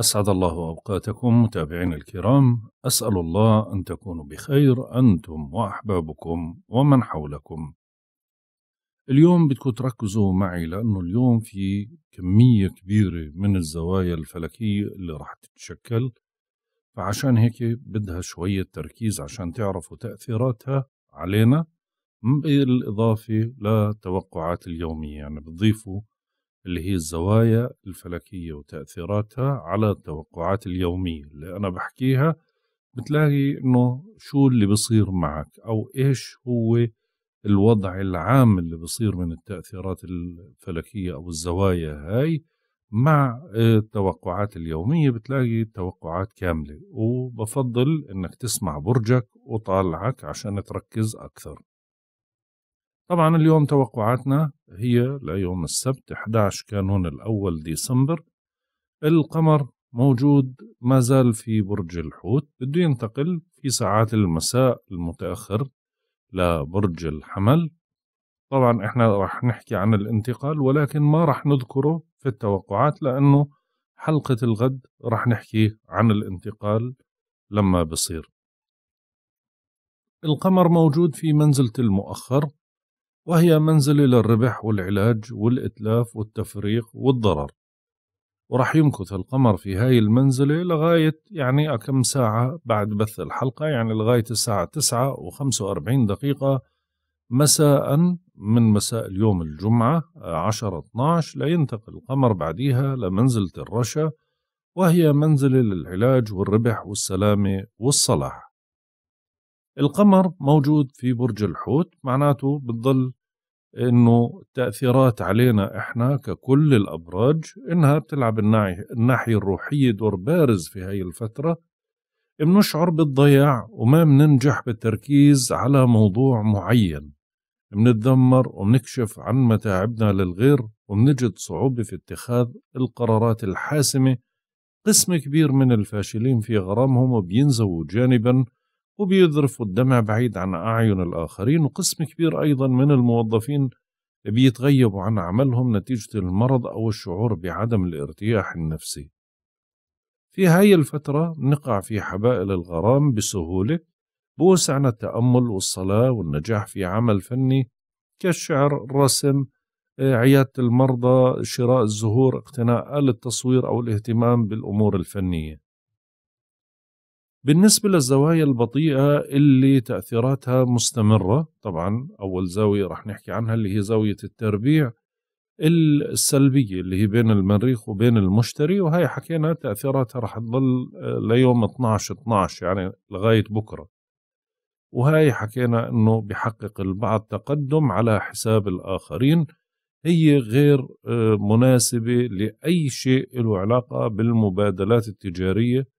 أسعد الله أوقاتكم متابعين الكرام أسأل الله أن تكونوا بخير أنتم وأحبابكم ومن حولكم اليوم بدكم تركزوا معي لأنه اليوم في كمية كبيرة من الزوايا الفلكية اللي راح تتشكل فعشان هيك بدها شوية تركيز عشان تعرفوا تأثيراتها علينا بالإضافة للتوقعات اليومية يعني بتضيفوا اللي هي الزوايا الفلكية وتأثيراتها على التوقعات اليومية اللي أنا بحكيها بتلاقي إنه شو اللي بصير معك أو إيش هو الوضع العام اللي بصير من التأثيرات الفلكية أو الزوايا هاي مع آه، التوقعات اليومية بتلاقي توقعات كاملة وبفضل إنك تسمع برجك وطالعك عشان تركز أكثر طبعا اليوم توقعاتنا هي ليوم السبت 11 كانون الأول ديسمبر القمر موجود ما زال في برج الحوت بده ينتقل في ساعات المساء المتأخر لبرج الحمل طبعا احنا رح نحكي عن الانتقال ولكن ما رح نذكره في التوقعات لأنه حلقة الغد رح نحكي عن الانتقال لما بصير القمر موجود في منزلة المؤخر وهي منزلة للربح والعلاج والإتلاف والتفريق والضرر ورح يمكث القمر في هاي المنزلة لغاية يعني كم ساعة بعد بث الحلقة يعني لغاية الساعة تسعة وخمسة وأربعين دقيقة مساء من مساء اليوم الجمعة عشرة اتناش لينتقل القمر بعديها لمنزلة الرشا وهي منزلة للعلاج والربح والسلامة والصلاح القمر موجود في برج الحوت معناته بتضل انه التاثيرات علينا احنا ككل الابراج انها بتلعب الناحيه الناحيه الروحيه دور بارز في هاي الفتره بنشعر بالضياع وما بننجح بالتركيز على موضوع معين بنتذمر وبنكشف عن متاعبنا للغير وبنجد صعوبة في اتخاذ القرارات الحاسمة قسم كبير من الفاشلين في غرامهم وبينزووا جانبا وبيذرفوا الدمع بعيد عن أعين الآخرين وقسم كبير أيضا من الموظفين بيتغيبوا عن عملهم نتيجة المرض أو الشعور بعدم الارتياح النفسي في هاي الفترة نقع في حبائل الغرام بسهولة بوسعنا التأمل والصلاة والنجاح في عمل فني كالشعر الرسم آه، عيادة المرضى شراء الزهور اقتناء آلة التصوير أو الاهتمام بالأمور الفنية بالنسبة للزوايا البطيئة اللي تأثيراتها مستمرة طبعا أول زاوية رح نحكي عنها اللي هي زاوية التربيع السلبية اللي هي بين المريخ وبين المشتري وهي حكينا تأثيراتها رح تظل آه، ليوم 12-12 يعني لغاية بكرة وهي حكينا أنه بحقق البعض تقدم على حساب الآخرين هي غير آه، مناسبة لأي شيء له علاقة بالمبادلات التجارية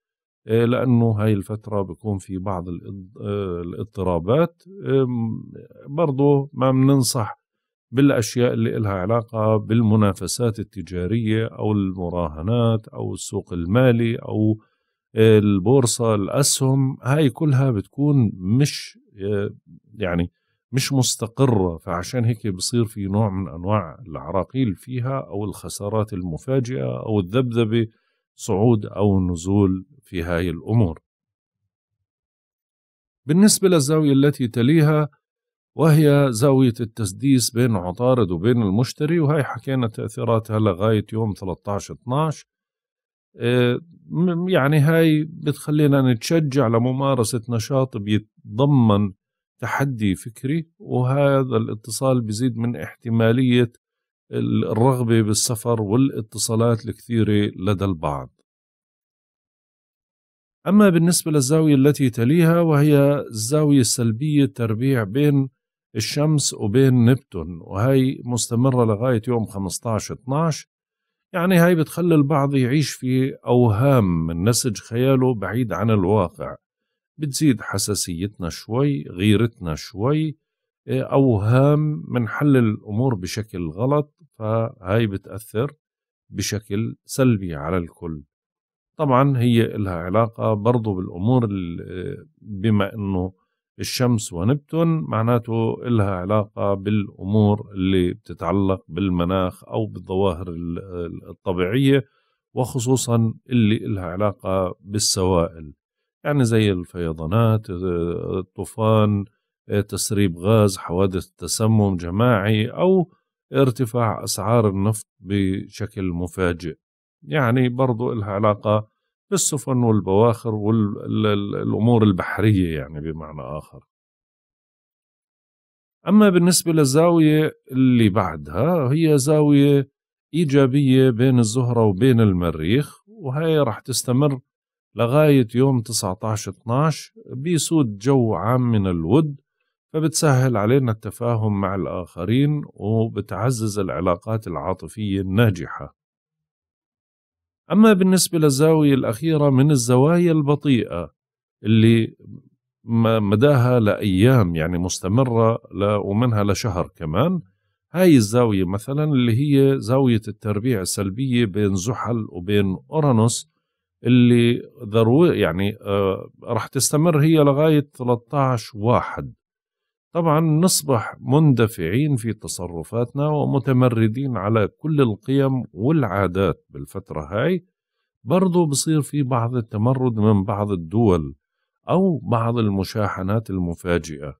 آه، لانه هاي الفتره بيكون في بعض آه، الاضطرابات برضه ما بننصح بالاشياء اللي لها علاقه بالمنافسات التجاريه او المراهنات او السوق المالي او آه، البورصه الاسهم هاي كلها بتكون مش يعني مش مستقرة فعشان هيك بصير في نوع من أنواع العراقيل فيها أو الخسارات المفاجئة أو الذبذبة صعود أو نزول في هاي الأمور بالنسبة للزاوية التي تليها وهي زاوية التسديس بين عطارد وبين المشتري وهي حكينا تأثيراتها لغاية يوم 13 12 آه، يعني هاي بتخلينا نتشجع لممارسة نشاط بيتضمن تحدي فكري وهذا الاتصال بيزيد من احتمالية الرغبة بالسفر والاتصالات الكثيرة لدى البعض أما بالنسبة للزاوية التي تليها وهي الزاوية السلبية التربيع بين الشمس وبين نبتون وهي مستمرة لغاية يوم 15-12 يعني هاي بتخلي البعض يعيش في أوهام من نسج خياله بعيد عن الواقع بتزيد حساسيتنا شوي غيرتنا شوي آه، أوهام من حل الأمور بشكل غلط فهاي بتأثر بشكل سلبي على الكل طبعا هي لها علاقة برضو بالأمور بما أنه الشمس ونبتون معناته لها علاقة بالأمور اللي بتتعلق بالمناخ أو بالظواهر الطبيعية وخصوصا اللي لها علاقة بالسوائل يعني زي الفيضانات الطوفان تسريب غاز حوادث تسمم جماعي أو ارتفاع أسعار النفط بشكل مفاجئ يعني برضو لها علاقة بالسفن والبواخر والأمور البحرية يعني بمعنى آخر أما بالنسبة للزاوية اللي بعدها هي زاوية إيجابية بين الزهرة وبين المريخ وهي راح تستمر لغاية يوم 19-12 بيسود جو عام من الود فبتسهل علينا التفاهم مع الآخرين وبتعزز العلاقات العاطفية الناجحة أما بالنسبة للزاوية الأخيرة من الزوايا البطيئة اللي مداها لأيام يعني مستمرة ومنها لشهر كمان هاي الزاوية مثلا اللي هي زاوية التربيع السلبية بين زحل وبين أورانوس اللي ضروري يعني آه رح تستمر هي لغاية 13 واحد طبعا نصبح مندفعين في تصرفاتنا ومتمردين على كل القيم والعادات بالفترة هاي برضو بصير في بعض التمرد من بعض الدول أو بعض المشاحنات المفاجئة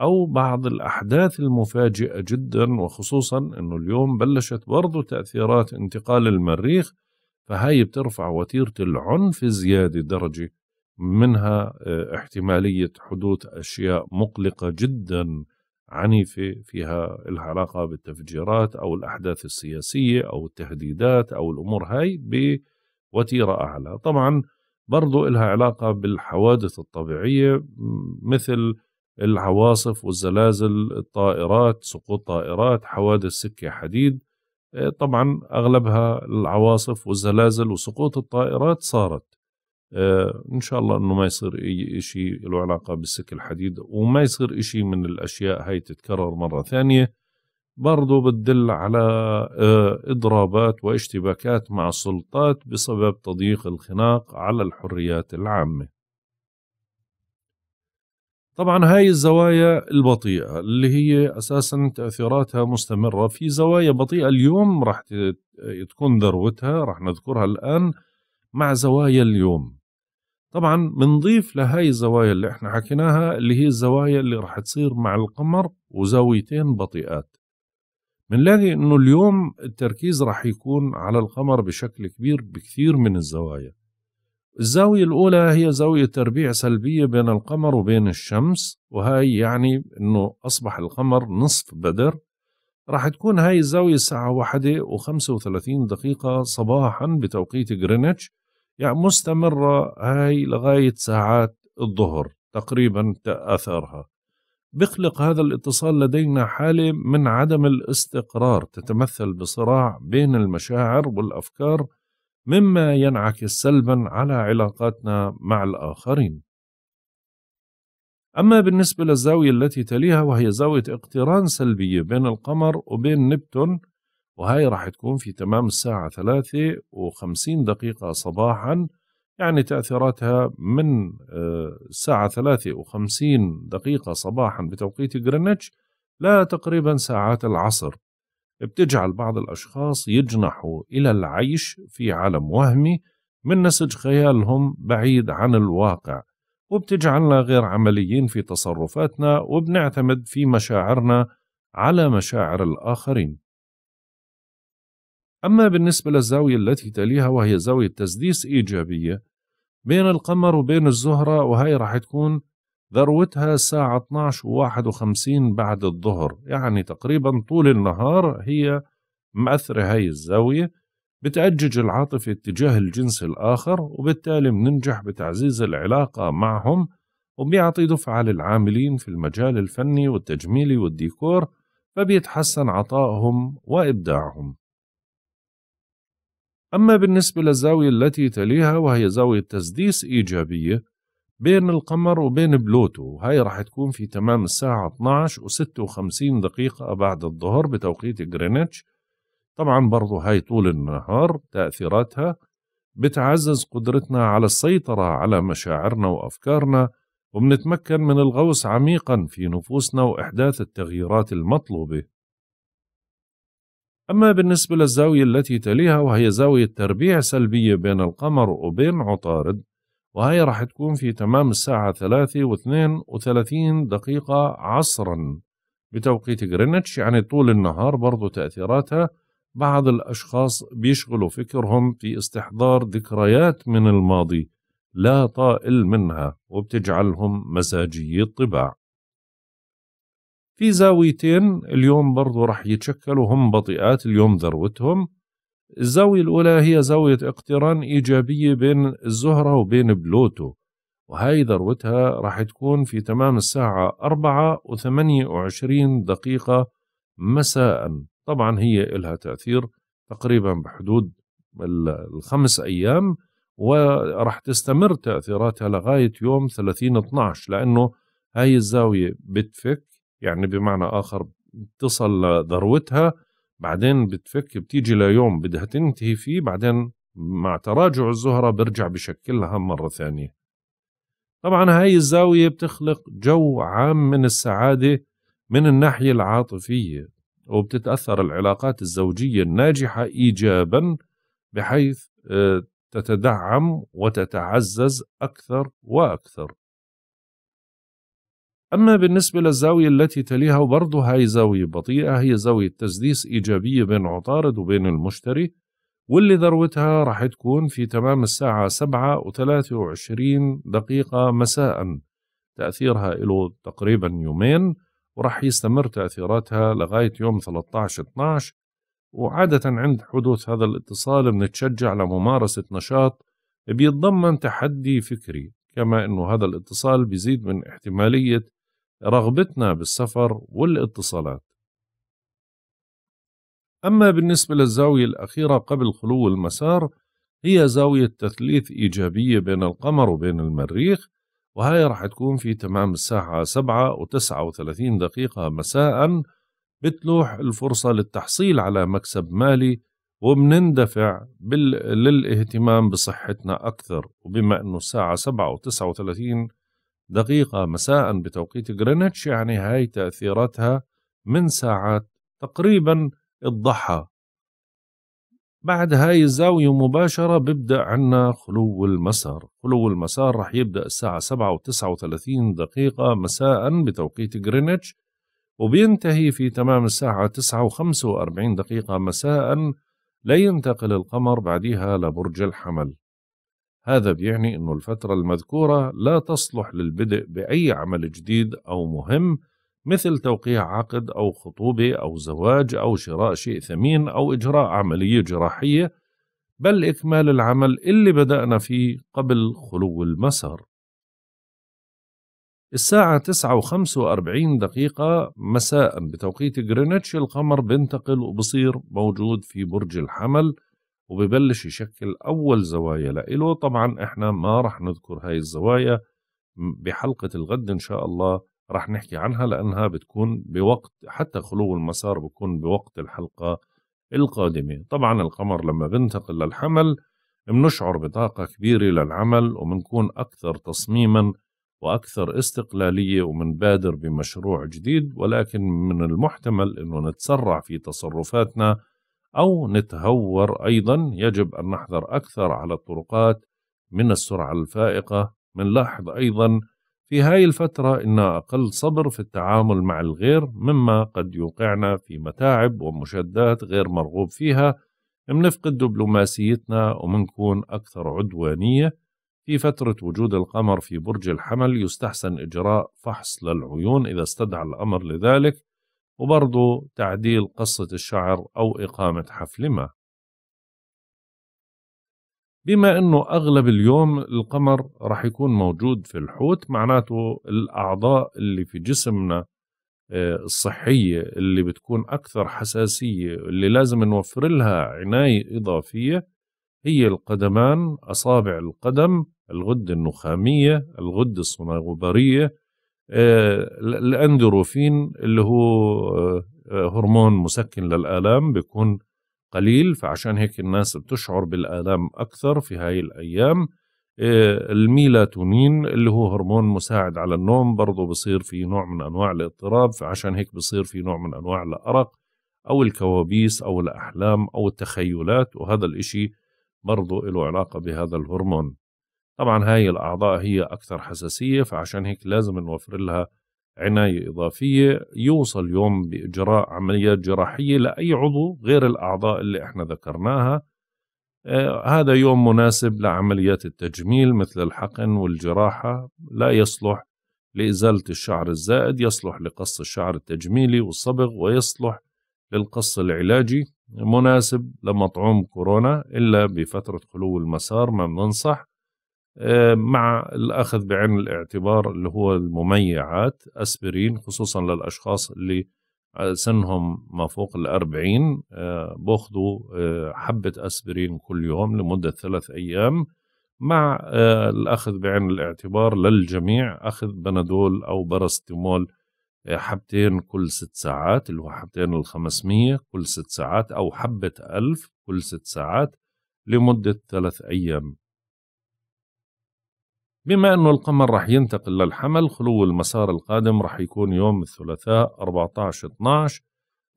أو بعض الأحداث المفاجئة جدا وخصوصا أنه اليوم بلشت برضو تأثيرات انتقال المريخ فهاي بترفع وتيرة العنف زيادة درجة منها آه، احتمالية حدوث أشياء مقلقة جدا عنيفة فيها العلاقة علاقة بالتفجيرات أو الأحداث السياسية أو التهديدات أو الأمور هاي بوتيرة أعلى طبعا برضو لها علاقة بالحوادث الطبيعية مثل العواصف والزلازل الطائرات سقوط طائرات حوادث سكة حديد آه، طبعا أغلبها العواصف والزلازل وسقوط الطائرات صارت آه، ان شاء الله انه ما يصير اي شيء له علاقه بالسك الحديد وما يصير شيء من الاشياء هاي تتكرر مره ثانيه برضه بتدل على آه، اضرابات واشتباكات مع السلطات بسبب تضييق الخناق على الحريات العامه طبعا هاي الزوايا البطيئة اللي هي أساسا تأثيراتها مستمرة في زوايا بطيئة اليوم راح تكون ذروتها راح نذكرها الآن مع زوايا اليوم طبعا بنضيف لهي الزوايا اللي احنا حكيناها اللي هي الزوايا اللي راح تصير مع القمر وزاويتين بطيئات بنلاقي انه اليوم التركيز راح يكون على القمر بشكل كبير بكثير من الزوايا الزاوية الأولى هي زاوية تربيع سلبية بين القمر وبين الشمس وهي يعني أنه أصبح القمر نصف بدر راح تكون هاي الزاوية الساعة واحدة وخمسة وثلاثين دقيقة صباحا بتوقيت غرينتش يعني مستمرة هاي لغاية ساعات الظهر تقريبا أثارها بيخلق هذا الاتصال لدينا حالة من عدم الاستقرار تتمثل بصراع بين المشاعر والأفكار مما ينعكس سلبا على علاقاتنا مع الآخرين أما بالنسبة للزاوية التي تليها وهي زاوية اقتران سلبية بين القمر وبين نبتون وهي راح تكون في تمام الساعة ثلاثة وخمسين دقيقة صباحا يعني تأثيراتها من آه، الساعة ثلاثة وخمسين دقيقة صباحا بتوقيت غرينتش لا تقريبا ساعات العصر بتجعل بعض الأشخاص يجنحوا إلى العيش في عالم وهمي من نسج خيالهم بعيد عن الواقع وبتجعلنا غير عمليين في تصرفاتنا وبنعتمد في مشاعرنا على مشاعر الآخرين أما بالنسبة للزاوية التي تليها وهي زاوية تسديس إيجابية بين القمر وبين الزهرة وهي راح تكون ذروتها الساعة 12 و 51 بعد الظهر يعني تقريبا طول النهار هي مأثرة هاي الزاوية بتأجج العاطفة اتجاه الجنس الآخر وبالتالي بننجح بتعزيز العلاقة معهم وبيعطي دفعة للعاملين في المجال الفني والتجميلي والديكور فبيتحسن عطائهم وإبداعهم أما بالنسبة للزاوية التي تليها وهي زاوية تسديس إيجابية بين القمر وبين بلوتو وهي راح تكون في تمام الساعة 12 و 56 دقيقة بعد الظهر بتوقيت غرينتش طبعا برضو هاي طول النهار تأثيراتها بتعزز قدرتنا على السيطرة على مشاعرنا وأفكارنا وبنتمكن من الغوص عميقا في نفوسنا وإحداث التغييرات المطلوبة أما بالنسبة للزاوية التي تليها وهي زاوية تربيع سلبية بين القمر وبين عطارد وهي راح تكون في تمام الساعة ثلاثة واثنين وثلاثين دقيقة عصرا بتوقيت غرينتش يعني طول النهار برضو تأثيراتها بعض الأشخاص بيشغلوا فكرهم في استحضار ذكريات من الماضي لا طائل منها وبتجعلهم مزاجي الطباع في زاويتين اليوم برضو رح يتشكلوا هم بطيئات اليوم ذروتهم الزاوية الأولى هي زاوية اقتران إيجابية بين الزهرة وبين بلوتو وهي ذروتها رح تكون في تمام الساعة أربعة وثمانية وعشرين دقيقة مساء طبعا هي إلها تأثير تقريبا بحدود الخمس أيام ورح تستمر تأثيراتها لغاية يوم ثلاثين اتناش لأنه هاي الزاوية بتفك يعني بمعنى آخر بتصل لذروتها بعدين بتفك بتيجي ليوم بدها تنتهي فيه بعدين مع تراجع الزهرة برجع بشكلها مرة ثانية طبعا هاي الزاوية بتخلق جو عام من السعادة من الناحية العاطفية وبتتأثر العلاقات الزوجية الناجحة إيجابا بحيث آه، تتدعم وتتعزز أكثر وأكثر أما بالنسبة للزاوية التي تليها وبرضه هاي زاوية بطيئة هي زاوية تسديس إيجابية بين عطارد وبين المشتري واللي ذروتها راح تكون في تمام الساعة سبعة وثلاثة وعشرين دقيقة مساء تأثيرها له تقريبا يومين وراح يستمر تأثيراتها لغاية يوم 13-12 وعادة عند حدوث هذا الاتصال بنتشجع لممارسة نشاط بيتضمن تحدي فكري كما أنه هذا الاتصال بيزيد من احتمالية رغبتنا بالسفر والاتصالات أما بالنسبة للزاوية الأخيرة قبل خلو المسار هي زاوية تثليث إيجابية بين القمر وبين المريخ وهي رح تكون في تمام الساعة 7 و 39 دقيقة مساء بتلوح الفرصة للتحصيل على مكسب مالي وبنندفع للاهتمام بصحتنا أكثر وبما أنه الساعة 7 و 39 دقيقة مساء بتوقيت غرينتش يعني هاي تأثيراتها من ساعات تقريبا الضحى بعد هاي الزاوية مباشرة ببدأ عنا خلو المسار خلو المسار رح يبدأ الساعة 7.39 دقيقة مساء بتوقيت غرينتش وبينتهي في تمام الساعة 9.45 دقيقة مساء لينتقل القمر بعدها لبرج الحمل هذا بيعني أنه الفترة المذكورة لا تصلح للبدء بأي عمل جديد أو مهم مثل توقيع عقد أو خطوبة أو زواج أو شراء شيء ثمين أو إجراء عملية جراحية بل إكمال العمل اللي بدأنا فيه قبل خلو المسار الساعة 9:45 دقيقة مساء بتوقيت غرينتش القمر بنتقل وبصير موجود في برج الحمل وببلش يشكل أول زوايا لإله طبعا إحنا ما رح نذكر هاي الزوايا بحلقة الغد إن شاء الله رح نحكي عنها لأنها بتكون بوقت حتى خلو المسار بكون بوقت الحلقة القادمة طبعا القمر لما بنتقل للحمل بنشعر بطاقة كبيرة للعمل وبنكون أكثر تصميما وأكثر استقلالية ومنبادر بمشروع جديد ولكن من المحتمل أنه نتسرع في تصرفاتنا أو نتهور أيضا يجب أن نحذر أكثر على الطرقات من السرعة الفائقة من لاحظ أيضا في هاي الفترة إن أقل صبر في التعامل مع الغير مما قد يوقعنا في متاعب ومشدات غير مرغوب فيها منفقد دبلوماسيتنا ومنكون أكثر عدوانية في فترة وجود القمر في برج الحمل يستحسن إجراء فحص للعيون إذا استدعى الأمر لذلك وبرضو تعديل قصة الشعر أو إقامة حفل ما بما أنه أغلب اليوم القمر رح يكون موجود في الحوت معناته الأعضاء اللي في جسمنا آه، الصحية اللي بتكون أكثر حساسية اللي لازم نوفر لها عناية إضافية هي القدمان أصابع القدم الغدة النخامية الغدة الصناغبرية آه، الاندروفين اللي هو آه، آه، هرمون مسكن للآلام بيكون قليل فعشان هيك الناس بتشعر بالآلام أكثر في هاي الأيام الميلاتونين اللي هو هرمون مساعد على النوم برضه بصير في نوع من أنواع الاضطراب فعشان هيك بصير في نوع من أنواع الأرق أو الكوابيس أو الأحلام أو التخيلات وهذا الإشي برضه له علاقة بهذا الهرمون طبعا هاي الأعضاء هي أكثر حساسية فعشان هيك لازم نوفر لها عناية إضافية يوصل اليوم بإجراء عمليات جراحية لأي عضو غير الأعضاء اللي إحنا ذكرناها آه، هذا يوم مناسب لعمليات التجميل مثل الحقن والجراحة لا يصلح لإزالة الشعر الزائد يصلح لقص الشعر التجميلي والصبغ ويصلح للقص العلاجي مناسب لمطعوم كورونا إلا بفترة خلو المسار ما بننصح آه، مع الأخذ بعين الاعتبار اللي هو المميعات أسبرين خصوصا للأشخاص اللي آه، سنهم ما فوق الأربعين آه، بأخذوا حبة أسبرين كل يوم لمدة ثلاث أيام مع الأخذ بعين الاعتبار للجميع أخذ بنادول أو باراستيمول حبتين كل ست ساعات اللي هو حبتين الخمسمية كل ست ساعات أو حبة ألف كل ست ساعات لمدة ثلاث أيام بما أنه القمر رح ينتقل للحمل خلو المسار القادم رح يكون يوم الثلاثاء 14 12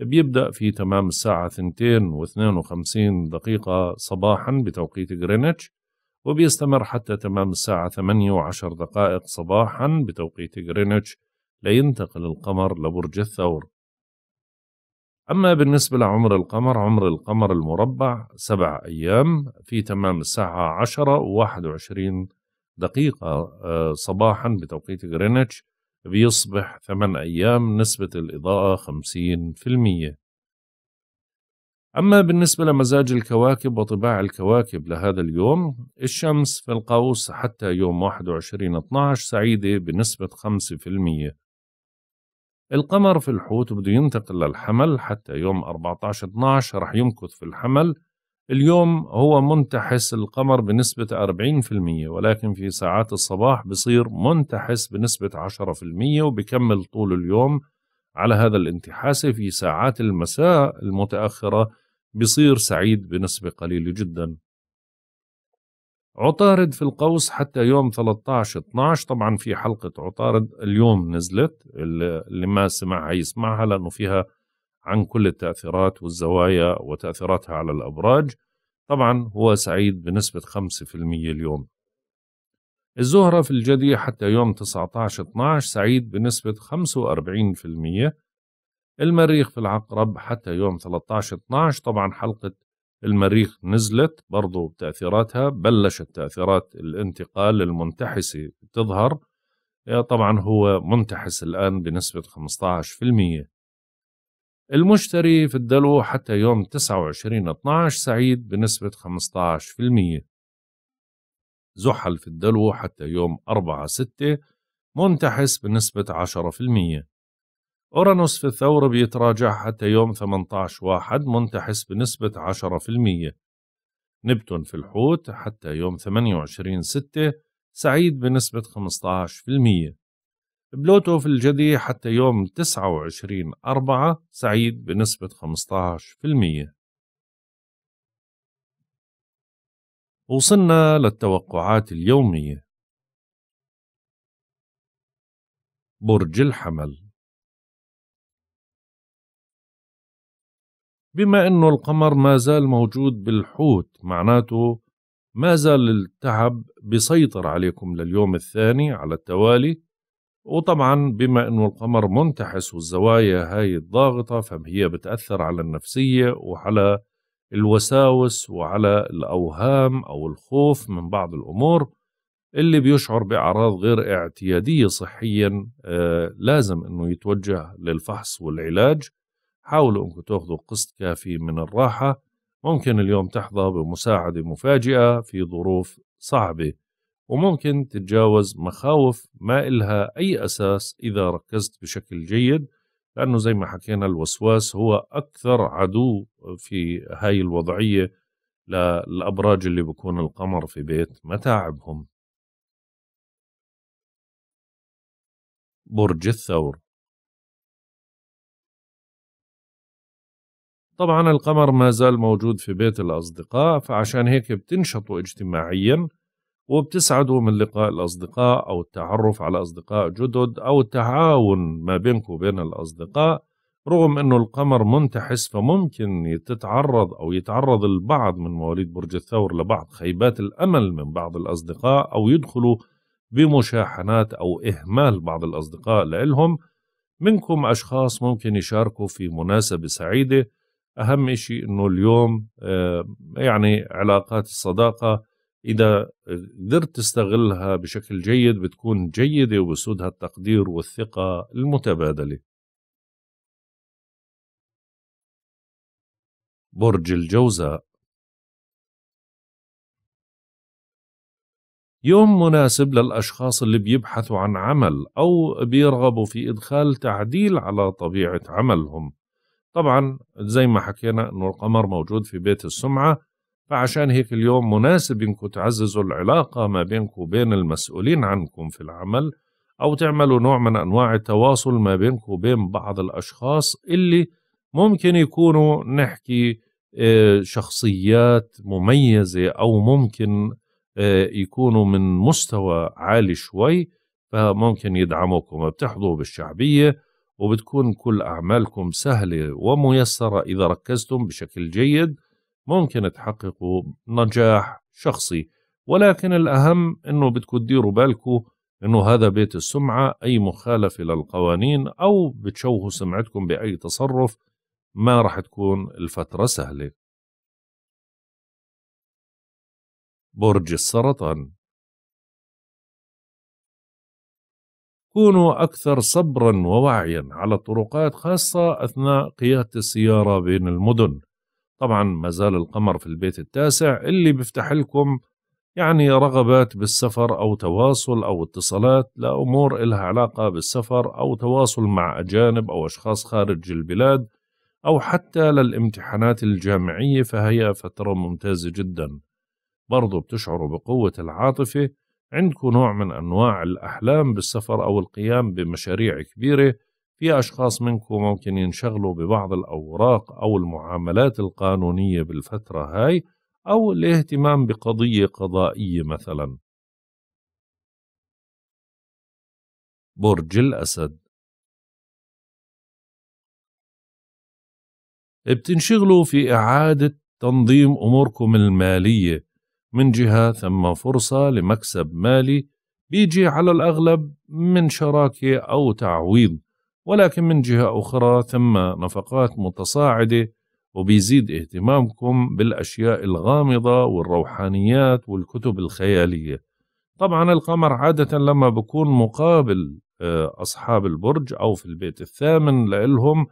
بيبدأ في تمام الساعة 2 و52 دقيقة صباحا بتوقيت غرينتش وبيستمر حتى تمام الساعة 8 وعشر دقائق صباحا بتوقيت غرينتش لينتقل القمر لبرج الثور أما بالنسبة لعمر القمر عمر القمر المربع سبع أيام في تمام الساعة 10 و21 دقيقة آه، صباحا بتوقيت غرينتش بيصبح 8 أيام نسبة الإضاءة 50% أما بالنسبة لمزاج الكواكب وطباع الكواكب لهذا اليوم الشمس في القوس حتى يوم 21-12 سعيدة بنسبة 5% القمر في الحوت بده ينتقل للحمل حتى يوم 14-12 رح يمكث في الحمل اليوم هو منتحس القمر بنسبة 40% ولكن في ساعات الصباح بصير منتحس بنسبة 10% وبكمل طول اليوم على هذا الانتحاس في ساعات المساء المتأخرة بصير سعيد بنسبة قليلة جدا عطارد في القوس حتى يوم 13-12 طبعا في حلقة عطارد اليوم نزلت اللي ما سمعها يسمعها لأنه فيها عن كل التأثيرات والزوايا وتأثيراتها على الأبراج طبعا هو سعيد بنسبة 5% اليوم الزهرة في الجدي حتى يوم 19-12 سعيد بنسبة 45% المريخ في العقرب حتى يوم 13-12 طبعا حلقة المريخ نزلت برضو بتأثيراتها بلشت تأثيرات الانتقال المنتحسي تظهر طبعا هو منتحس الآن بنسبة 15% المشتري في الدلو حتى يوم 29/12 سعيد بنسبة 15% زحل في الدلو حتى يوم 4/6 منتحس بنسبة 10% أورانوس في الثور بيتراجع حتى يوم 18/1 منتحس بنسبة 10% نبتون في الحوت حتى يوم 28/6 سعيد بنسبة بلوتو في الجدي حتى يوم 29 أربعة سعيد بنسبة 15% وصلنا للتوقعات اليومية برج الحمل بما أنه القمر ما زال موجود بالحوت معناته ما زال التعب بيسيطر عليكم لليوم الثاني على التوالي وطبعا بما انه القمر منتحس والزوايا هاي الضاغطة فهي بتأثر على النفسية وعلى الوساوس وعلى الأوهام أو الخوف من بعض الأمور اللي بيشعر بأعراض غير اعتيادية صحيا آه لازم أنه يتوجه للفحص والعلاج حاولوا أنكم تأخذوا قسط كافي من الراحة ممكن اليوم تحظى بمساعدة مفاجئة في ظروف صعبة وممكن تتجاوز مخاوف ما إلها أي أساس إذا ركزت بشكل جيد لأنه زي ما حكينا الوسواس هو أكثر عدو في هاي الوضعية للأبراج اللي بكون القمر في بيت متاعبهم برج الثور طبعا القمر ما زال موجود في بيت الأصدقاء فعشان هيك بتنشطوا اجتماعيا وبتسعدوا من لقاء الأصدقاء أو التعرف على أصدقاء جدد أو التعاون ما بينكم وبين الأصدقاء رغم أنه القمر منتحس فممكن تتعرض أو يتعرض البعض من مواليد برج الثور لبعض خيبات الأمل من بعض الأصدقاء أو يدخلوا بمشاحنات أو إهمال بعض الأصدقاء لإلهم منكم أشخاص ممكن يشاركوا في مناسبة سعيدة أهم شيء أنه اليوم آه، يعني علاقات الصداقة إذا قدرت تستغلها بشكل جيد بتكون جيدة وبسودها التقدير والثقة المتبادلة برج الجوزاء يوم مناسب للأشخاص اللي بيبحثوا عن عمل أو بيرغبوا في إدخال تعديل على طبيعة عملهم طبعا زي ما حكينا أنه القمر موجود في بيت السمعة فعشان هيك اليوم مناسب انكم تعززوا العلاقة ما بينكم وبين المسؤولين عنكم في العمل أو تعملوا نوع من أنواع التواصل ما بينكم وبين بعض الأشخاص اللي ممكن يكونوا نحكي آه، شخصيات مميزة أو ممكن آه، يكونوا من مستوى عالي شوي فممكن يدعموكم بتحظوا بالشعبية وبتكون كل أعمالكم سهلة وميسرة إذا ركزتم بشكل جيد ممكن تحققوا نجاح شخصي ولكن الأهم أنه بدكم تديروا بالكم أنه هذا بيت السمعة أي مخالفة للقوانين أو بتشوهوا سمعتكم بأي تصرف ما رح تكون الفترة سهلة برج السرطان كونوا أكثر صبرا ووعيا على الطرقات خاصة أثناء قيادة السيارة بين المدن طبعا ما زال القمر في البيت التاسع اللي بيفتح لكم يعني رغبات بالسفر أو تواصل أو اتصالات لأمور إلها علاقة بالسفر أو تواصل مع أجانب أو أشخاص خارج البلاد أو حتى للامتحانات الجامعية فهي فترة ممتازة جدا برضو بتشعروا بقوة العاطفة عندكم نوع من أنواع الأحلام بالسفر أو القيام بمشاريع كبيرة في أشخاص منكم ممكن ينشغلوا ببعض الأوراق أو المعاملات القانونية بالفترة هاي أو الاهتمام بقضية قضائية مثلا برج الأسد بتنشغلوا في إعادة تنظيم أموركم المالية من جهة ثم فرصة لمكسب مالي بيجي على الأغلب من شراكة أو تعويض ولكن من جهة أخرى ثم نفقات متصاعدة وبيزيد اهتمامكم بالأشياء الغامضة والروحانيات والكتب الخيالية طبعا القمر عادة لما بكون مقابل آه، أصحاب البرج أو في البيت الثامن لإلهم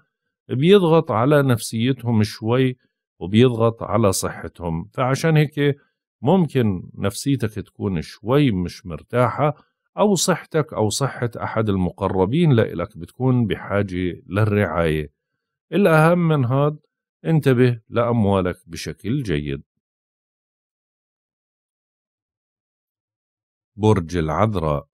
بيضغط على نفسيتهم شوي وبيضغط على صحتهم فعشان هيك ممكن نفسيتك تكون شوي مش مرتاحة أو صحتك أو صحة أحد المقربين لإلك بتكون بحاجة للرعاية الأهم من هاد انتبه لأموالك بشكل جيد برج العذراء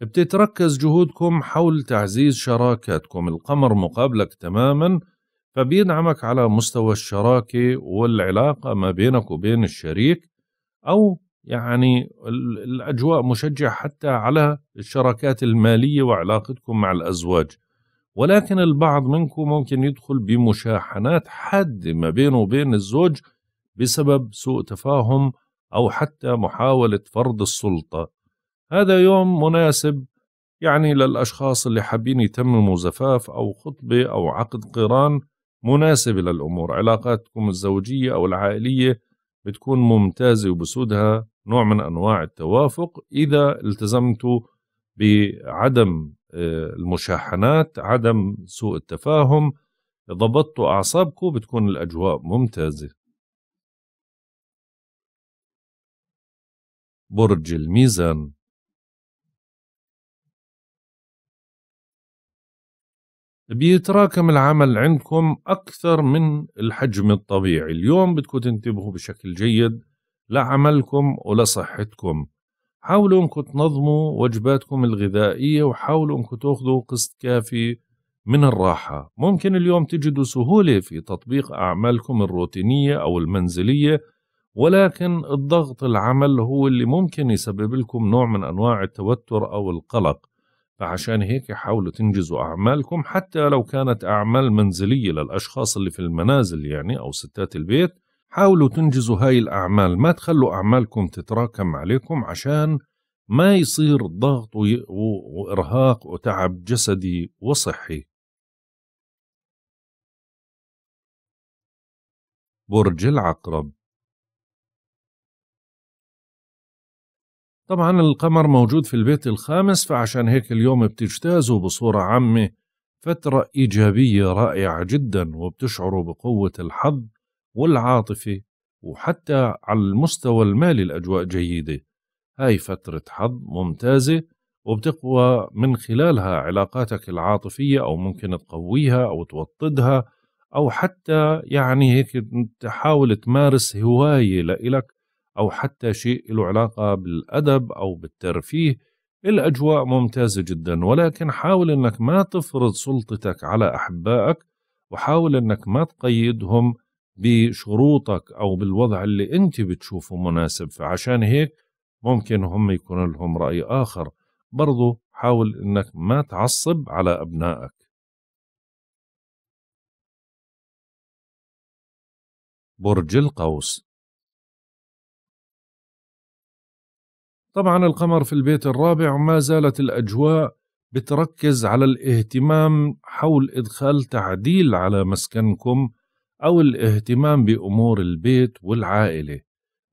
بتتركز جهودكم حول تعزيز شراكاتكم القمر مقابلك تماماً فبيدعمك على مستوى الشراكة والعلاقة ما بينك وبين الشريك أو يعني الأجواء مشجعة حتى على الشراكات المالية وعلاقتكم مع الأزواج ولكن البعض منكم ممكن يدخل بمشاحنات حادة ما بينه وبين الزوج بسبب سوء تفاهم أو حتى محاولة فرض السلطة هذا يوم مناسب يعني للأشخاص اللي حابين يتمموا زفاف أو خطبة أو عقد قران مناسبة للأمور علاقاتكم الزوجية أو العائلية بتكون ممتازة وبسودها نوع من أنواع التوافق إذا التزمتوا بعدم آه، المشاحنات عدم سوء التفاهم ضبطتوا أعصابكم بتكون الأجواء ممتازة برج الميزان بيتراكم العمل عندكم أكثر من الحجم الطبيعي اليوم بدكم تنتبهوا بشكل جيد لعملكم ولصحتكم حاولوا انكم تنظموا وجباتكم الغذائية وحاولوا انكم تاخذوا قسط كافي من الراحة ممكن اليوم تجدوا سهولة في تطبيق أعمالكم الروتينية أو المنزلية ولكن الضغط العمل هو اللي ممكن يسبب لكم نوع من أنواع التوتر أو القلق فعشان هيك حاولوا تنجزوا أعمالكم حتى لو كانت أعمال منزلية للأشخاص اللي في المنازل يعني أو ستات البيت حاولوا تنجزوا هاي الأعمال ما تخلوا أعمالكم تتراكم عليكم عشان ما يصير ضغط وإرهاق وتعب جسدي وصحي برج العقرب طبعا القمر موجود في البيت الخامس فعشان هيك اليوم بتجتازوا بصورة عامة فترة إيجابية رائعة جدا وبتشعروا بقوة الحظ والعاطفة وحتى على المستوى المالي الأجواء جيدة هاي فترة حظ ممتازة وبتقوى من خلالها علاقاتك العاطفية أو ممكن تقويها أو توطدها أو حتى يعني هيك تحاول تمارس هواية لإلك أو حتى شيء له علاقة بالأدب أو بالترفيه الأجواء ممتازة جدا ولكن حاول أنك ما تفرض سلطتك على أحبائك وحاول أنك ما تقيدهم بشروطك أو بالوضع اللي أنت بتشوفه مناسب فعشان هيك ممكن هم يكون لهم رأي آخر برضو حاول أنك ما تعصب على أبنائك برج القوس طبعا القمر في البيت الرابع ما زالت الأجواء بتركز على الاهتمام حول إدخال تعديل على مسكنكم أو الاهتمام بأمور البيت والعائلة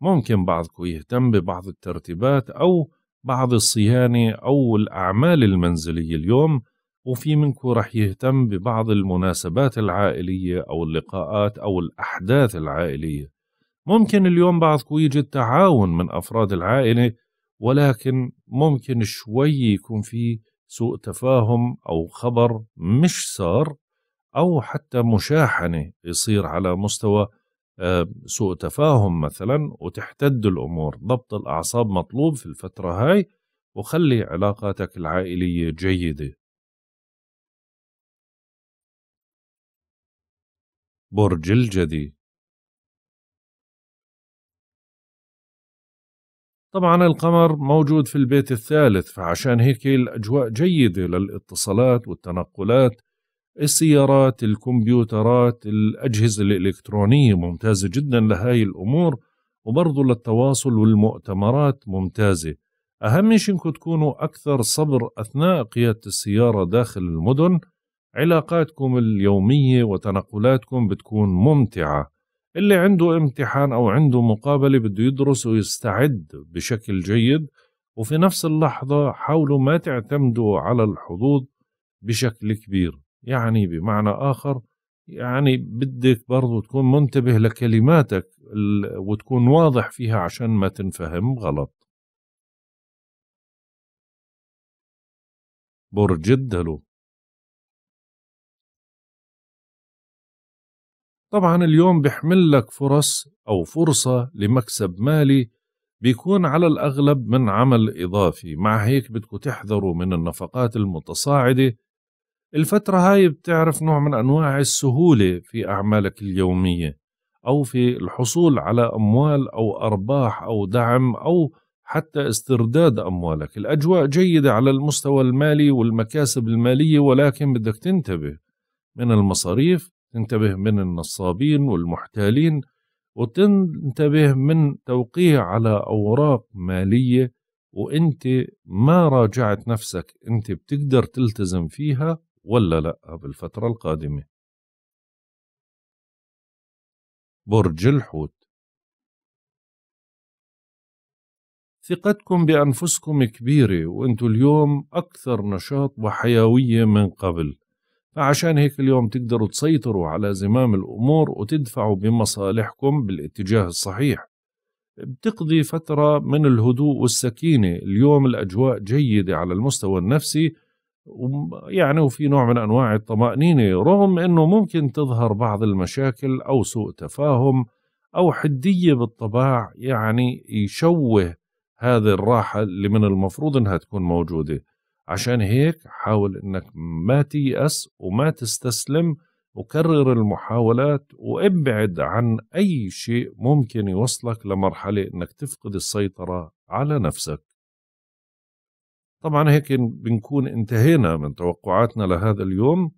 ممكن بعضكم يهتم ببعض الترتيبات أو بعض الصيانة أو الأعمال المنزلية اليوم وفي منكم رح يهتم ببعض المناسبات العائلية أو اللقاءات أو الأحداث العائلية ممكن اليوم بعضكم يجد تعاون من أفراد العائلة ولكن ممكن شوي يكون في سوء تفاهم أو خبر مش صار أو حتى مشاحنة يصير على مستوى آه، سوء تفاهم مثلا وتحتد الأمور ضبط الأعصاب مطلوب في الفترة هاي وخلي علاقاتك العائلية جيدة برج الجدي طبعا القمر موجود في البيت الثالث فعشان هيك الأجواء جيدة للاتصالات والتنقلات السيارات الكمبيوترات الأجهزة الإلكترونية ممتازة جدا لهاي الأمور وبرضه للتواصل والمؤتمرات ممتازة أهم شيء إنكم تكونوا أكثر صبر أثناء قيادة السيارة داخل المدن علاقاتكم اليومية وتنقلاتكم بتكون ممتعة اللي عنده امتحان أو عنده مقابلة بده يدرس ويستعد بشكل جيد وفي نفس اللحظة حاولوا ما تعتمدوا على الحظوظ بشكل كبير يعني بمعنى آخر يعني بدك برضو تكون منتبه لكلماتك وتكون واضح فيها عشان ما تنفهم غلط برج الدلو طبعا اليوم بيحمل لك فرص أو فرصة لمكسب مالي بيكون على الأغلب من عمل إضافي مع هيك بدكم تحذروا من النفقات المتصاعدة الفترة هاي بتعرف نوع من أنواع السهولة في أعمالك اليومية أو في الحصول على أموال أو أرباح أو دعم أو حتى استرداد أموالك الأجواء جيدة على المستوى المالي والمكاسب المالية ولكن بدك تنتبه من المصاريف تنتبه من النصابين والمحتالين وتنتبه من توقيع على أوراق مالية وانت ما راجعت نفسك انت بتقدر تلتزم فيها ولا لا بالفترة القادمة برج الحوت ثقتكم بأنفسكم كبيرة وانتوا اليوم أكثر نشاط وحيوية من قبل فعشان هيك اليوم تقدروا تسيطروا على زمام الأمور وتدفعوا بمصالحكم بالاتجاه الصحيح بتقضي فترة من الهدوء والسكينة اليوم الأجواء جيدة على المستوى النفسي يعني وفي نوع من أنواع الطمأنينة رغم أنه ممكن تظهر بعض المشاكل أو سوء تفاهم أو حدية بالطباع يعني يشوه هذه الراحة اللي من المفروض أنها تكون موجودة عشان هيك حاول انك ما تيأس وما تستسلم وكرر المحاولات وابعد عن اي شيء ممكن يوصلك لمرحله انك تفقد السيطره على نفسك. طبعا هيك بنكون انتهينا من توقعاتنا لهذا اليوم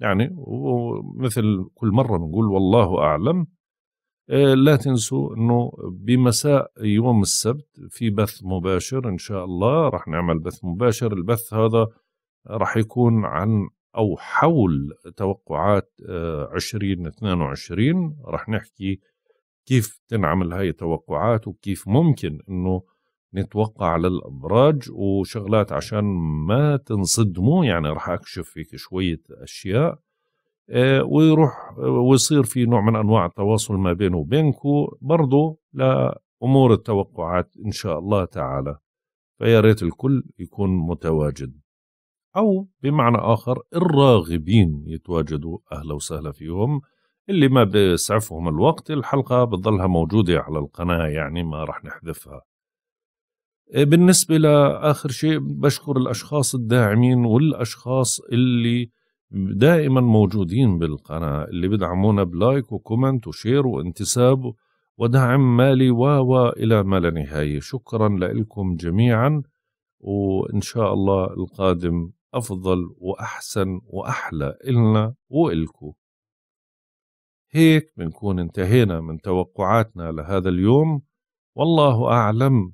يعني ومثل كل مره بنقول والله اعلم آه، لا تنسوا انه بمساء يوم السبت في بث مباشر ان شاء الله راح نعمل بث مباشر البث هذا راح يكون عن او حول توقعات آه، عشرين وعشرين راح نحكي كيف تنعمل هاي التوقعات وكيف ممكن انه نتوقع للابراج وشغلات عشان ما تنصدموا يعني راح اكشف فيك شويه اشياء آه، ويروح ويصير في نوع من انواع التواصل ما بينه وبينكو برضه لامور التوقعات ان شاء الله تعالى فيا ريت الكل يكون متواجد او بمعنى اخر الراغبين يتواجدوا اهلا وسهلا فيهم اللي ما بيسعفهم الوقت الحلقه بتضلها موجوده على القناه يعني ما راح نحذفها آه، بالنسبة لآخر شيء بشكر الأشخاص الداعمين والأشخاص اللي دائما موجودين بالقناة اللي بدعمونا بلايك وكومنت وشير وانتساب ودعم مالي واوا إلى ما لا نهاية شكرا لكم جميعا وإن شاء الله القادم أفضل وأحسن وأحلى إلنا وإلكو هيك بنكون انتهينا من توقعاتنا لهذا اليوم والله أعلم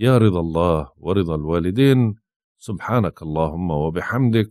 يا رضا الله ورضا الوالدين سبحانك اللهم وبحمدك